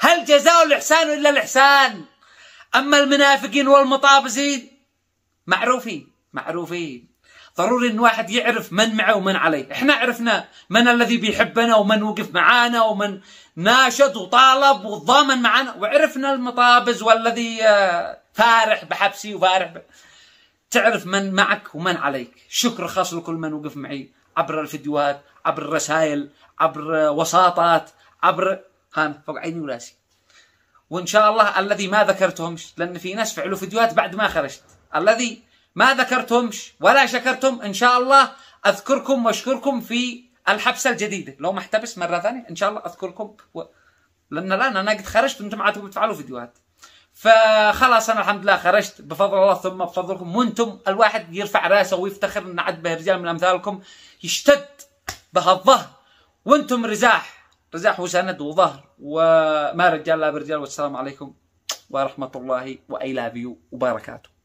هل جزاء الإحسان إلا الإحسان أما المنافقين والمطابزين معروفين معروفين ضروري ان واحد يعرف من معه ومن عليه احنا عرفنا من الذي بيحبنا ومن وقف معانا ومن ناشد وطالب وضامن معنا وعرفنا المطابز والذي آه، فارح بحبسي وفارح ب... تعرف من معك ومن عليك شكر خاص لكل من وقف معي عبر الفيديوهات عبر الرسائل عبر وساطات عبر قام فوق عيني وراسي وان شاء الله الذي ما ذكرتهمش لان في ناس فعلوا فيديوهات بعد ما خرجت الذي ما ذكرتهمش ولا شكرتم ان شاء الله اذكركم واشكركم في الحبسه الجديده لو ما احتبس مره ثانيه ان شاء الله اذكركم و... لان الان انا قد خرجت وانتم عاد بتفعلوا فيديوهات فخلاص انا الحمد لله خرجت بفضل الله ثم بفضلكم وانتم الواحد يرفع راسه ويفتخر ان عد به رجال من امثالكم يشتد بهالظهر وانتم رزاح رزاح وسند وظهر وما رجال لا برجال والسلام عليكم ورحمة الله وأي لاف يو وبركاته